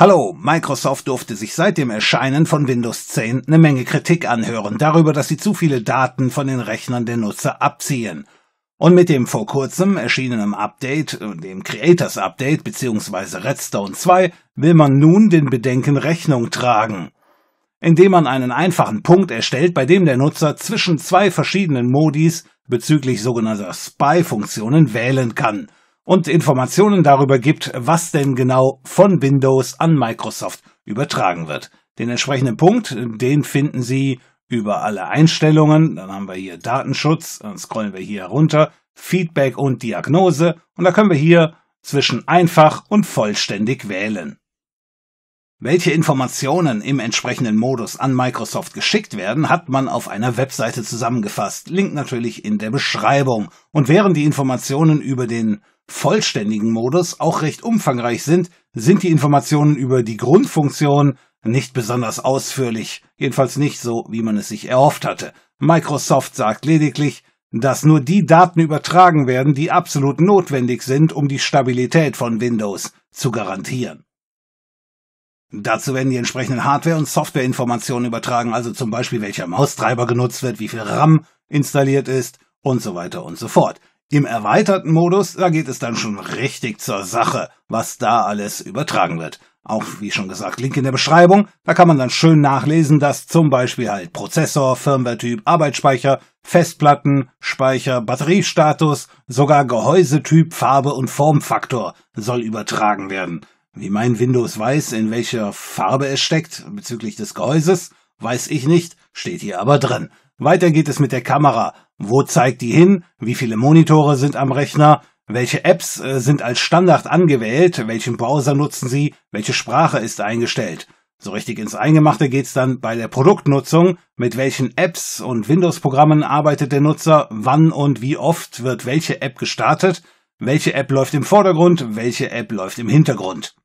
Hallo, Microsoft durfte sich seit dem Erscheinen von Windows 10 eine Menge Kritik anhören darüber, dass sie zu viele Daten von den Rechnern der Nutzer abziehen. Und mit dem vor kurzem erschienenen Update, dem Creators Update bzw. Redstone 2, will man nun den Bedenken Rechnung tragen. Indem man einen einfachen Punkt erstellt, bei dem der Nutzer zwischen zwei verschiedenen Modis bezüglich sogenannter Spy-Funktionen wählen kann – und Informationen darüber gibt, was denn genau von Windows an Microsoft übertragen wird. Den entsprechenden Punkt, den finden Sie über alle Einstellungen. Dann haben wir hier Datenschutz, dann scrollen wir hier herunter, Feedback und Diagnose und da können wir hier zwischen einfach und vollständig wählen. Welche Informationen im entsprechenden Modus an Microsoft geschickt werden, hat man auf einer Webseite zusammengefasst. Link natürlich in der Beschreibung. Und während die Informationen über den vollständigen Modus auch recht umfangreich sind, sind die Informationen über die Grundfunktion nicht besonders ausführlich, jedenfalls nicht so, wie man es sich erhofft hatte. Microsoft sagt lediglich, dass nur die Daten übertragen werden, die absolut notwendig sind, um die Stabilität von Windows zu garantieren. Dazu werden die entsprechenden Hardware- und Softwareinformationen übertragen, also zum Beispiel welcher Maustreiber genutzt wird, wie viel RAM installiert ist und so weiter und so fort. Im erweiterten Modus, da geht es dann schon richtig zur Sache, was da alles übertragen wird. Auch wie schon gesagt, Link in der Beschreibung, da kann man dann schön nachlesen, dass zum Beispiel halt Prozessor, Firmwaretyp, Arbeitsspeicher, Festplatten, Speicher, Batteriestatus, sogar Gehäusetyp, Farbe und Formfaktor soll übertragen werden. Wie mein Windows weiß, in welcher Farbe es steckt bezüglich des Gehäuses, weiß ich nicht, steht hier aber drin. Weiter geht es mit der Kamera. Wo zeigt die hin? Wie viele Monitore sind am Rechner? Welche Apps äh, sind als Standard angewählt? Welchen Browser nutzen Sie? Welche Sprache ist eingestellt? So richtig ins Eingemachte geht's dann bei der Produktnutzung. Mit welchen Apps und Windows-Programmen arbeitet der Nutzer? Wann und wie oft wird welche App gestartet? Welche App läuft im Vordergrund? Welche App läuft im Hintergrund?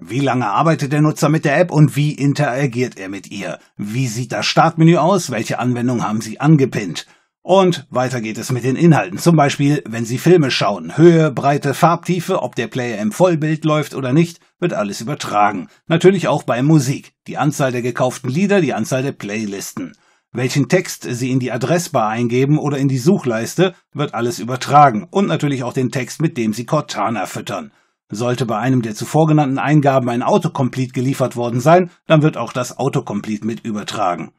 Wie lange arbeitet der Nutzer mit der App und wie interagiert er mit ihr? Wie sieht das Startmenü aus? Welche Anwendungen haben Sie angepinnt? Und weiter geht es mit den Inhalten. Zum Beispiel, wenn Sie Filme schauen. Höhe, Breite, Farbtiefe, ob der Player im Vollbild läuft oder nicht, wird alles übertragen. Natürlich auch bei Musik. Die Anzahl der gekauften Lieder, die Anzahl der Playlisten. Welchen Text Sie in die Adressbar eingeben oder in die Suchleiste, wird alles übertragen. Und natürlich auch den Text, mit dem Sie Cortana füttern. Sollte bei einem der zuvor genannten Eingaben ein Autocomplete geliefert worden sein, dann wird auch das Autocomplete mit übertragen.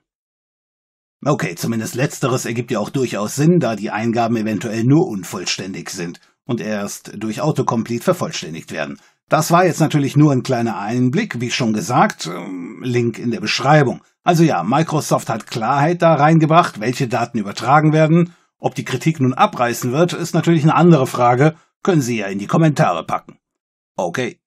Okay, zumindest letzteres ergibt ja auch durchaus Sinn, da die Eingaben eventuell nur unvollständig sind und erst durch Autocomplete vervollständigt werden. Das war jetzt natürlich nur ein kleiner Einblick, wie schon gesagt, ähm, Link in der Beschreibung. Also ja, Microsoft hat Klarheit da reingebracht, welche Daten übertragen werden. Ob die Kritik nun abreißen wird, ist natürlich eine andere Frage, können Sie ja in die Kommentare packen. Okay,